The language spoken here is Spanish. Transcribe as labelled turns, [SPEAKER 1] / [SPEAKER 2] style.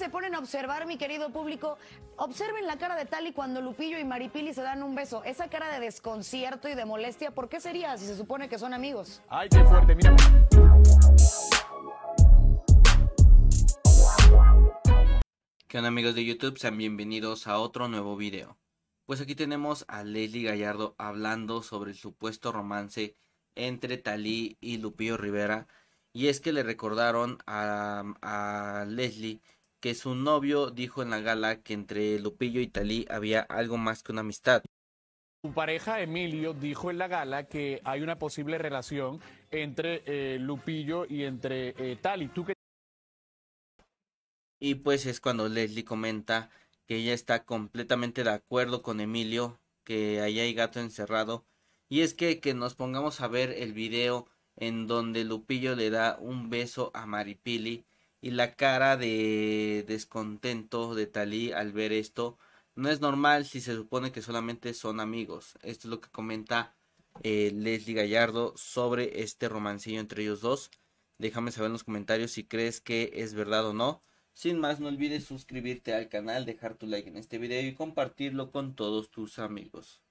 [SPEAKER 1] se ponen a observar, mi querido público, observen la cara de Tali cuando Lupillo y Maripili se dan un beso. Esa cara de desconcierto y de molestia, ¿por qué sería si se supone que son amigos?
[SPEAKER 2] Ay, qué fuerte,
[SPEAKER 3] ¿Qué amigos de YouTube? Sean bienvenidos a otro nuevo video. Pues aquí tenemos a Leslie Gallardo hablando sobre el supuesto romance entre Tali y Lupillo Rivera. Y es que le recordaron a, a Leslie que su novio dijo en la gala que entre Lupillo y Talí había algo más que una amistad.
[SPEAKER 2] Su pareja Emilio dijo en la gala que hay una posible relación entre eh, Lupillo y entre eh, Tali.
[SPEAKER 3] Y pues es cuando Leslie comenta que ella está completamente de acuerdo con Emilio, que allá hay gato encerrado. Y es que, que nos pongamos a ver el video en donde Lupillo le da un beso a Maripili y la cara de descontento de Talí al ver esto no es normal si se supone que solamente son amigos. Esto es lo que comenta eh, Leslie Gallardo sobre este romancillo entre ellos dos. Déjame saber en los comentarios si crees que es verdad o no. Sin más, no olvides suscribirte al canal, dejar tu like en este video y compartirlo con todos tus amigos.